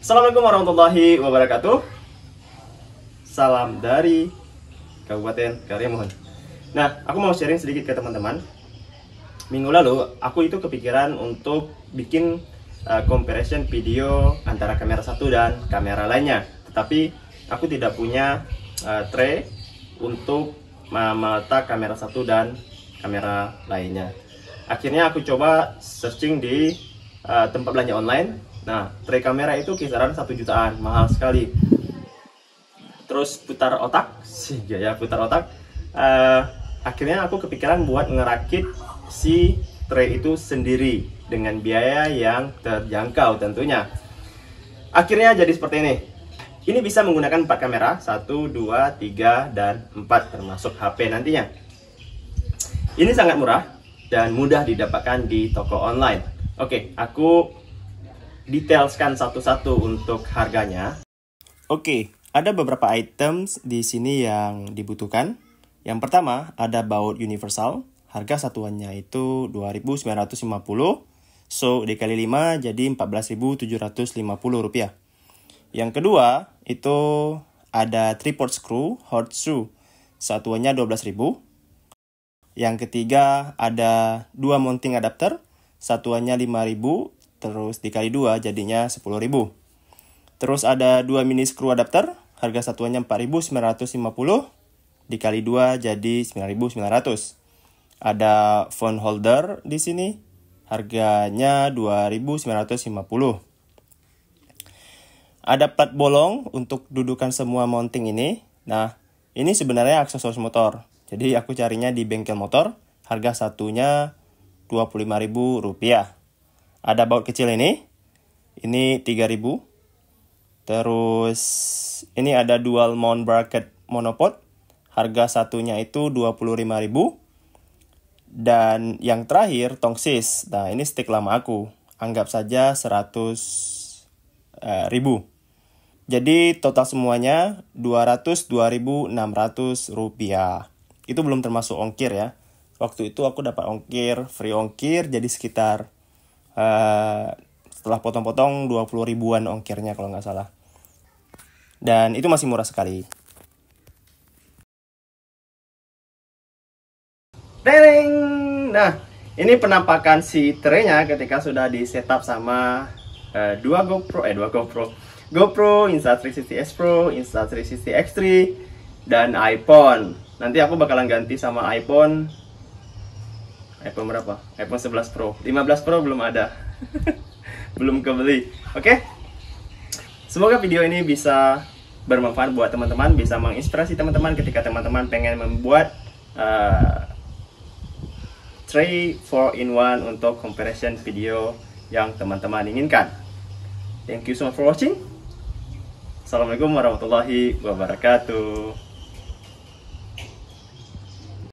Assalamualaikum warahmatullahi wabarakatuh. Salam dari Kabupaten Karimun. Nah, aku mau sharing sedikit ke teman-teman. Minggu lalu aku itu kepikiran untuk bikin uh, comparison video antara kamera satu dan kamera lainnya. Tetapi aku tidak punya uh, tray untuk mata kamera satu dan kamera lainnya. Akhirnya aku coba searching di uh, tempat belanja online Nah, tray kamera itu kisaran satu jutaan, mahal sekali. Terus putar otak, sih ya putar otak. Uh, akhirnya aku kepikiran buat ngerakit si tray itu sendiri dengan biaya yang terjangkau tentunya. Akhirnya jadi seperti ini. Ini bisa menggunakan 4 kamera, 1, 2, 3, dan 4 termasuk HP nantinya. Ini sangat murah dan mudah didapatkan di toko online. Oke, aku detailskan satu-satu untuk harganya. Oke, ada beberapa items di sini yang dibutuhkan. Yang pertama ada baut universal, harga satuannya itu 2.950, so dikali 5 jadi 14.750 rupiah. Yang kedua itu ada tripod screw hot shoe, satuannya 12.000. Yang ketiga ada dua mounting adapter, satuannya 5000 terus dikali 2 jadinya 10.000. Terus ada dua mini screw adapter, harga satuannya 4.950 dikali 2 jadi 9.900. Ada phone holder di sini, harganya 2.950. Ada plat bolong untuk dudukan semua mounting ini. Nah, ini sebenarnya aksesoris motor. Jadi aku carinya di bengkel motor, harga satunya Rp25.000. Ada baut kecil ini. Ini 3000. Terus ini ada dual mount bracket monopod. Harga satunya itu 25000 Dan yang terakhir tongsis. Nah, ini stick lama aku. Anggap saja 100 eh, ribu. Jadi total semuanya 202.600 rupiah. Itu belum termasuk ongkir ya. Waktu itu aku dapat ongkir, free ongkir jadi sekitar uh, setelah potong-potong 20 ribuan ongkirnya kalau nggak salah. Dan itu masih murah sekali. Tering. Nah, ini penampakan si trenya ketika sudah di setup sama uh, dua GoPro eh dua GoPro. GoPro Insta360S Pro, Insta360 X3 dan iPhone. Nanti aku bakalan ganti sama iPhone iPhone berapa? iPhone 11 Pro. 15 Pro belum ada. belum kebeli. Oke. Okay? Semoga video ini bisa bermanfaat buat teman-teman, bisa menginspirasi teman-teman ketika teman-teman pengen membuat uh, tray 4 in 1 untuk comparison video yang teman-teman inginkan. Thank you so much for watching. Assalamualaikum warahmatullahi wabarakatuh.